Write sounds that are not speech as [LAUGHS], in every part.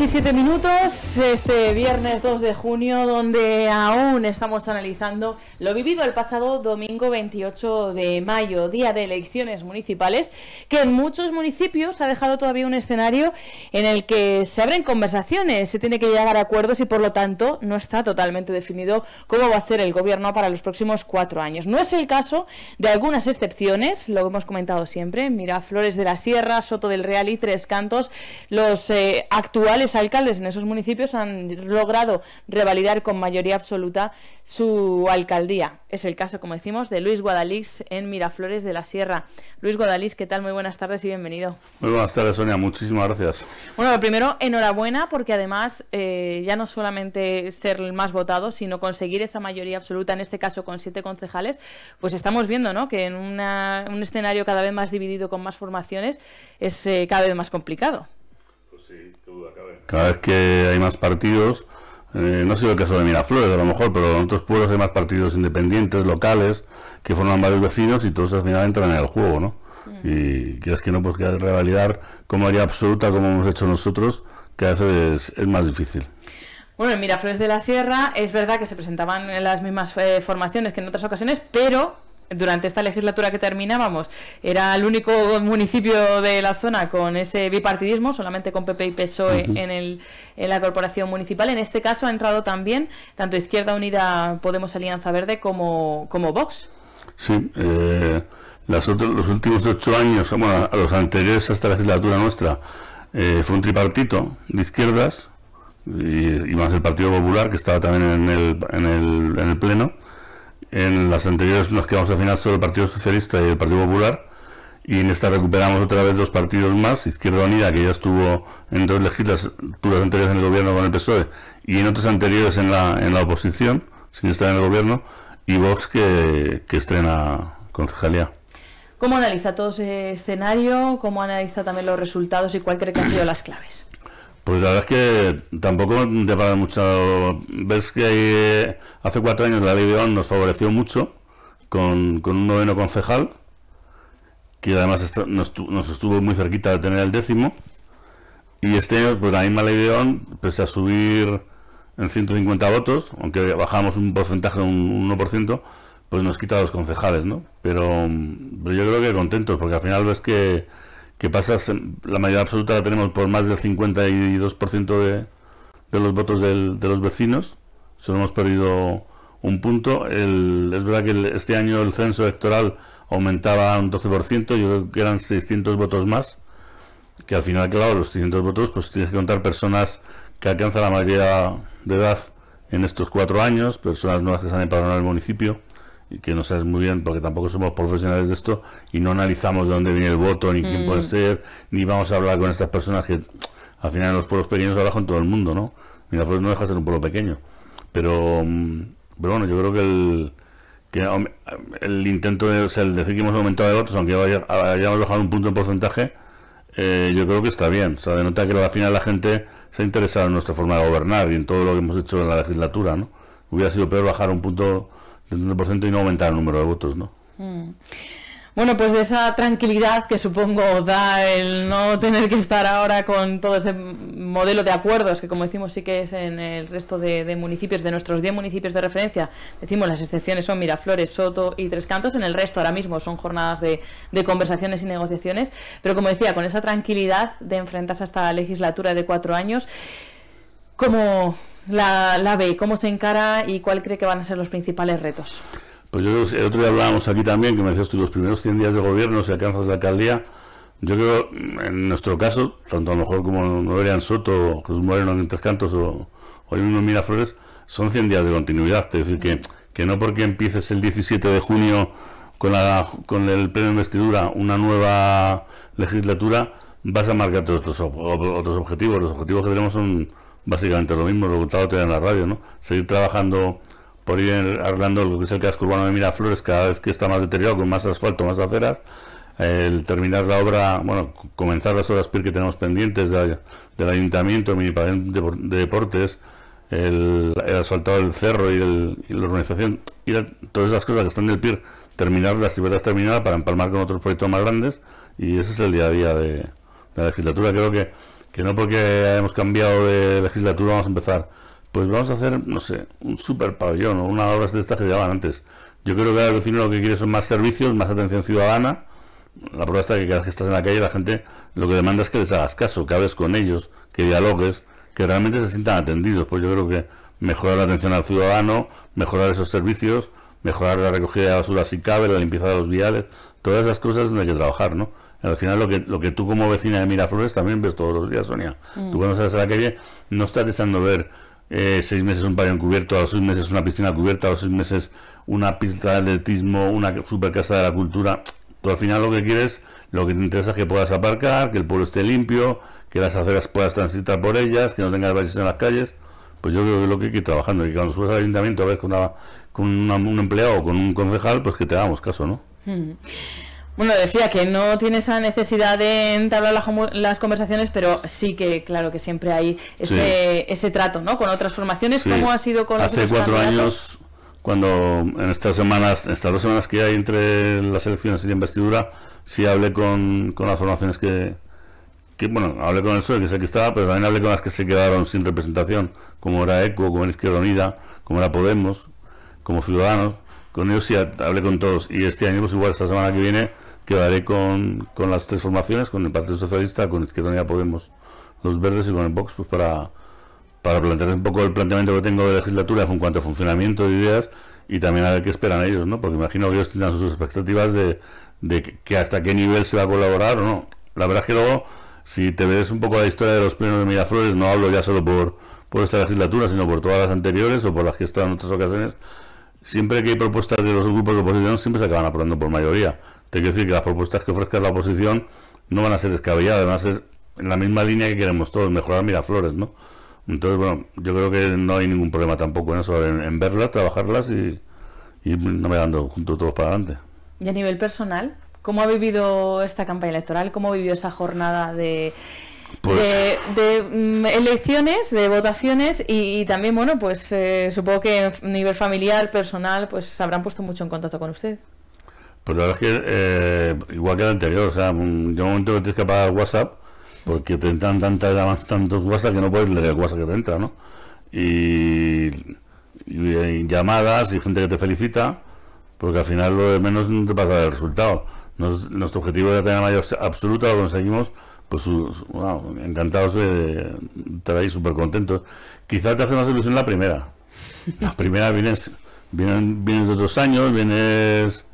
17 minutos, este viernes 2 de junio, donde aún estamos analizando lo vivido el pasado domingo 28 de mayo, día de elecciones municipales, que en muchos municipios ha dejado todavía un escenario en el que se abren conversaciones, se tiene que llegar a acuerdos y por lo tanto no está totalmente definido cómo va a ser el gobierno para los próximos cuatro años. No es el caso de algunas excepciones, lo hemos comentado siempre, mira, Flores de la Sierra, Soto del Real y Tres Cantos, los eh, actuales alcaldes en esos municipios han logrado revalidar con mayoría absoluta su alcaldía. Es el caso, como decimos, de Luis Guadalix en Miraflores de la Sierra. Luis Guadalix, ¿qué tal? Muy buenas tardes y bienvenido. Muy buenas tardes, Sonia. Muchísimas gracias. Bueno, primero, enhorabuena, porque además eh, ya no solamente ser el más votado, sino conseguir esa mayoría absoluta, en este caso con siete concejales, pues estamos viendo ¿no? que en un escenario cada vez más dividido con más formaciones es eh, cada vez más complicado. Pues sí, cada vez que hay más partidos, eh, no ha sido el caso de Miraflores a lo mejor, pero en otros pueblos hay más partidos independientes, locales, que forman varios vecinos y todos al final entran en el juego, ¿no? Mm. Y quieres que no, pues que revalidar como haría absoluta, como hemos hecho nosotros, que a veces es más difícil. Bueno, en Miraflores de la Sierra es verdad que se presentaban en las mismas eh, formaciones que en otras ocasiones, pero durante esta legislatura que terminábamos era el único municipio de la zona con ese bipartidismo, solamente con PP y PSOE en, la corporación municipal. En este caso ha entrado también tanto Izquierda Unida, Podemos Alianza Verde como, Vox. Sí, eh, los últimos ocho años, bueno, a los anteriores a esta legislatura nuestra, eh, fue un tripartito de izquierdas y, más el Partido Popular, que estaba también en el, en el, en el Pleno en las anteriores nos quedamos al final solo el Partido Socialista y el Partido Popular. Y en esta recuperamos otra vez dos partidos más, Izquierda Unida, que ya estuvo en dos legislaturas anteriores en el gobierno con el PSOE, y en otras anteriores en la, en la oposición, sin estar en el gobierno, y Vox que, que estrena concejalía. ¿Cómo analiza todo ese escenario? ¿Cómo analiza también los resultados y cuál cree que han sido las claves? Pues la verdad es que tampoco te para mucho. Ves que eh, hace cuatro años la ley de ON nos favoreció mucho con, un noveno concejal, que además nos, estuvo muy cerquita de tener el décimo. Y este año, pues la misma ley de ON, pese a subir en 150 votos, aunque bajamos un porcentaje, un 1%, pues nos quita a los concejales, ¿no? pero yo creo que contentos, porque al final ves que que pasa? la mayoría absoluta la tenemos por más del 52% de, de los votos del, de los vecinos, solo hemos perdido un punto. es verdad que este año el censo electoral aumentaba un 12%, yo creo que eran 600 votos más, que al final, claro, los 600 votos, pues tienes que contar personas que alcanzan la mayoría de edad en estos cuatro años, personas nuevas que se han empadronado en el municipio que no sabes muy bien porque tampoco somos profesionales de esto y no analizamos de dónde viene el voto, ni quién puede mm. ser, ni vamos a hablar con estas personas que al final en los pueblos pequeños abajo con todo el mundo, ¿no? Miraflores no deja de ser un pueblo pequeño. Pero, mm, pero bueno, yo creo que el, el intento de el decir que hemos aumentado de votos, aunque hayamos bajado un punto en porcentaje, eh, yo creo que está bien. O nota que al final la gente se ha interesado en nuestra forma de gobernar y en todo lo que hemos hecho en la legislatura, ¿no? Hubiera sido peor bajar un punto y no aumentar el número de votos, ¿no? Mm. Bueno, pues de esa tranquilidad que supongo da el no tener que estar ahora con todo ese modelo de acuerdos, que como decimos sí que es en el resto de, municipios, de nuestros 10 municipios de referencia, decimos las excepciones son Miraflores, Soto y Tres Cantos, en el resto ahora mismo son jornadas de, de conversaciones y negociaciones, pero como decía, con esa tranquilidad de enfrentarse a esta legislatura de cuatro años, como la, la ve y cómo se encara y cuál cree que van a ser los principales retos? Pues yo el otro día hablábamos aquí también, que me decías tú, los primeros 100 días de gobierno, si alcanzas la alcaldía, yo creo, en nuestro caso, tanto a lo mejor como Noverian Soto, o Jesús Moreno en Tres Cantos o, hoy mismo Miraflores, son 100 días de continuidad. Es decir, que, que no porque empieces el 17 de junio con, la, con el pleno de investidura una nueva legislatura, vas a marcar todos estos otros objetivos. Los objetivos que tenemos son básicamente lo mismo, lo resultado te en la radio, ¿no? Seguir trabajando por ir arreglando lo que es el casco urbano de Miraflores cada vez que está más deteriorado, con más asfalto, más aceras, el terminar la obra, bueno, comenzar las obras PIR que tenemos pendientes del ayuntamiento, de, deportes, el, asfaltado del cerro y, la urbanización, y todas esas cosas que están en el PIR, terminar las verlas terminadas para empalmar con otros proyectos más grandes, y ese es el día a día de la legislatura. Creo que que no porque hemos cambiado de legislatura vamos a empezar. Pues vamos a hacer, no sé, un super pabellón o una obra de estas que llevaban antes. Yo creo que el vecino lo que quiere son más servicios, más atención ciudadana. La prueba está que cada vez que estás en la calle la gente lo que demanda es que les hagas caso, que hables con ellos, que dialogues, que realmente se sientan atendidos. Pues yo creo que mejorar la atención al ciudadano, mejorar esos servicios, mejorar la recogida de basura si cabe, la limpieza de los viales, todas esas cosas donde hay que trabajar, ¿no? Al final, lo que, lo que tú como vecina de Miraflores también ves todos los días, Sonia. Tú cuando sales a la calle no estás deseando ver eh, seis meses un pabellón cubierto, a los seis meses una piscina cubierta, a los seis meses una pista de atletismo, una super casa de la cultura. Tú al final lo que quieres, lo que te interesa es que puedas aparcar, que el pueblo esté limpio, que las aceras puedas transitar por ellas, que no tengas bailes en las calles. Pues yo creo que es lo que hay que ir trabajando. Y cuando subes al ayuntamiento a ver con, una, con un empleado o con un concejal, pues que te hagamos caso, ¿no? Mm. Bueno, decía que no tiene esa necesidad de entablar las, conversaciones, pero sí que, claro, que siempre hay ese, ese trato, ¿no? Con otras formaciones, como ¿cómo ha sido con Hace cuatro años, cuando en estas semanas, estas dos semanas que hay entre las elecciones y la investidura, sí hablé con, las formaciones que, bueno, hablé con el PSOE, que sé que estaba, pero también hablé con las que se quedaron sin representación, como era ECO, como era Izquierda Unida, como era Podemos, como Ciudadanos. Con ellos sí hablé con todos. Y este año, pues igual, esta semana que viene quedaré con, con las tres formaciones, con el Partido Socialista, con Izquierda Unida Podemos, los Verdes y con el Vox, pues para, para plantear un poco el planteamiento que tengo de legislatura en cuanto a funcionamiento de ideas y también a ver qué esperan ellos, ¿no? Porque imagino que ellos tienen sus expectativas de, de que hasta qué nivel se va a colaborar o no. La verdad es que luego, si te ves un poco la historia de los plenos de Miraflores, no hablo ya solo por, por esta legislatura, sino por todas las anteriores o por las que he estado en otras ocasiones, siempre que hay propuestas de los grupos de oposición, siempre se acaban aprobando por mayoría. Tengo que decir que las propuestas que ofrezca la oposición no van a ser descabelladas, van a ser en la misma línea que queremos todos, mejorar Miraflores, ¿no? Entonces, bueno, yo creo que no hay ningún problema tampoco en eso, en, verlas, trabajarlas y, y no me dando juntos todos para adelante. Y a nivel personal, ¿cómo ha vivido esta campaña electoral? ¿Cómo vivió esa jornada de pues de, mm, elecciones, de votaciones y, también, bueno, pues eh, supongo que a nivel familiar, personal, pues se habrán puesto mucho en contacto con usted. Pues la verdad es que, eh, igual que el anterior, o sea, de mm, momento que tienes que apagar WhatsApp, porque te entran tantas, tantos WhatsApp que no puedes leer el WhatsApp que te entra, ¿no? Y, llamadas y gente que te felicita, porque al final lo de menos no te pasa el resultado. nuestro objetivo de tener mayor absoluta lo conseguimos pues wow, encantados, de estar ahí súper contentos. Quizás te hace más ilusión la primera. La [LAUGHS] primera vienes, vienes, vienes de otros años, vienes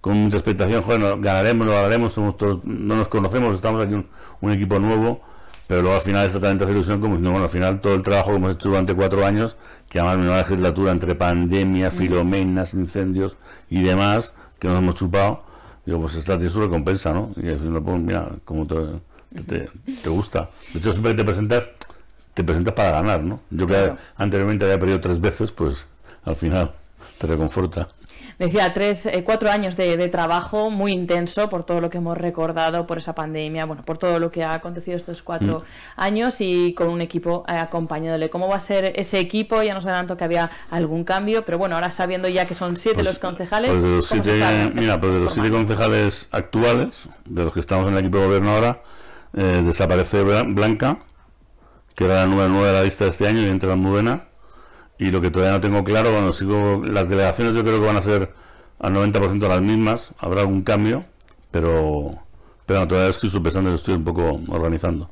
con mucha expectación, bueno, ganaremos, lo ganaremos, somos todos, no nos conocemos, estamos aquí un, equipo nuevo, pero luego al final exactamente totalmente hace ilusión, como no, bueno, al final todo el trabajo que hemos hecho durante cuatro años, que además en la legislatura entre pandemia, mm. filomenas, incendios y demás, que nos hemos chupado, digo, pues esta tiene su recompensa, ¿no? Y al final, pongo mira, como todo te, gusta. De hecho, siempre que te presentas, te presentas para ganar, ¿no? Yo que anteriormente había perdido tres veces, pues al final te reconforta. Decía, tres, eh, cuatro años de, trabajo muy intenso por todo lo que hemos recordado, por esa pandemia, bueno, por todo lo que ha acontecido estos cuatro mm. años y con un equipo eh, acompañándole. ¿Cómo va a ser ese equipo? Ya nos adelanto que había algún cambio, pero bueno, ahora sabiendo ya que son siete pues, los concejales. Pues los mira, pues de los siete concejales actuales, de los que estamos en el equipo de gobierno ahora, eh, desaparece Blanca, que era la número 9 de la lista de este año, y entra buena Y lo que todavía no tengo claro, cuando sigo las delegaciones, yo creo que van a ser al 90% las mismas, habrá algún cambio, pero, pero todavía estoy sopesando estoy un poco organizando.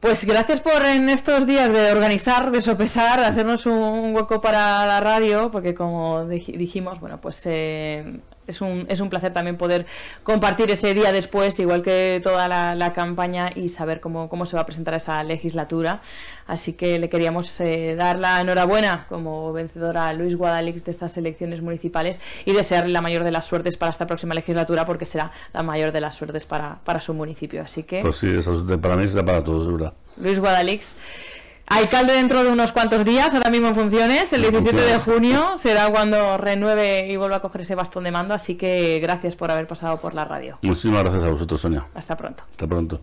Pues gracias por en estos días de organizar, de sopesar, de hacernos un, hueco para la radio, porque como dijimos, bueno, pues eh, es un, es un placer también poder compartir ese día después, igual que toda la, campaña y saber cómo, se va a presentar esa legislatura. Así que le queríamos eh, dar la enhorabuena como vencedora a Luis Guadalix de estas elecciones municipales y desearle la mayor de las suertes para esta próxima legislatura, porque será la mayor de las suertes para, para su municipio. Así que. Pues sí, esa para mí será para todos, ¿verdad? Luis Guadalix. Alcalde dentro de unos cuantos días, ahora mismo en funciones, el 17 de junio será cuando renueve y vuelva a coger ese bastón de mando, así que gracias por haber pasado por la radio. Muchísimas gracias a vosotros, Sonia. Hasta pronto. Hasta pronto.